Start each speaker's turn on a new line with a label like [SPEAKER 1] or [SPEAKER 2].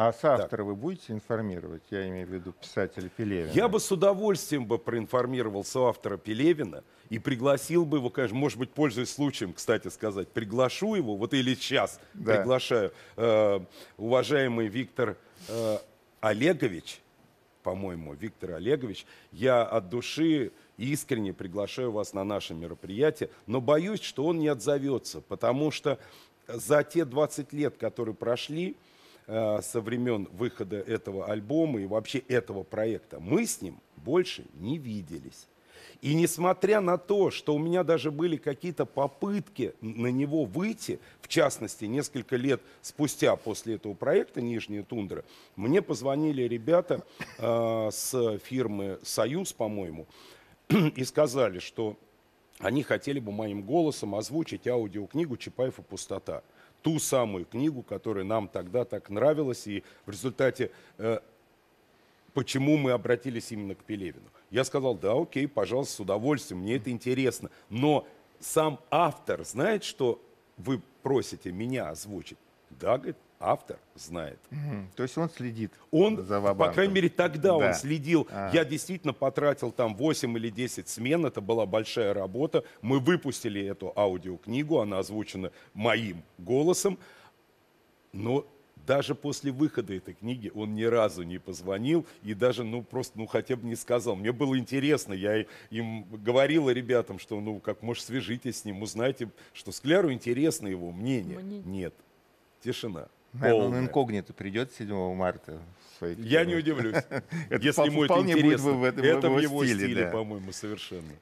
[SPEAKER 1] А соавтора вы будете информировать? Я имею в виду писателя Пелевина. Я бы с удовольствием бы проинформировал соавтора Пелевина и пригласил бы его, конечно, может быть, пользуясь случаем, кстати сказать, приглашу его, вот или сейчас да. приглашаю, э, уважаемый Виктор э, Олегович, по-моему, Виктор Олегович, я от души искренне приглашаю вас на наше мероприятие, но боюсь, что он не отзовется, потому что за те 20 лет, которые прошли, Э, со времен выхода этого альбома и вообще этого проекта. Мы с ним больше не виделись. И несмотря на то, что у меня даже были какие-то попытки на него выйти, в частности, несколько лет спустя после этого проекта «Нижняя тундра», мне позвонили ребята э, с фирмы «Союз», по-моему, и сказали, что они хотели бы моим голосом озвучить аудиокнигу «Чапаев и пустота». Ту самую книгу, которая нам тогда так нравилась, и в результате э, почему мы обратились именно к Пелевину. Я сказал, да, окей, пожалуйста, с удовольствием, мне это интересно. Но сам автор знает, что вы просите меня озвучить? Да, говорит, автор знает. Угу. То есть он следит он, за По крайней мере, тогда да. он следил. А. Я действительно потратил там 8 или 10 смен. Это была большая работа. Мы выпустили эту аудиокнигу. Она озвучена моим голосом. Но даже после выхода этой книги он ни разу не позвонил и даже, ну, просто, ну, хотя бы не сказал. Мне было интересно, я им говорила ребятам, что, ну, как, может, свяжитесь с ним, узнайте, что Скляру интересно его мнение. Мне... Нет, тишина. Наверное, он инкогнито придет 7 марта. Я не удивлюсь, если ему это интересно. Это в его стиле, по-моему, совершенно.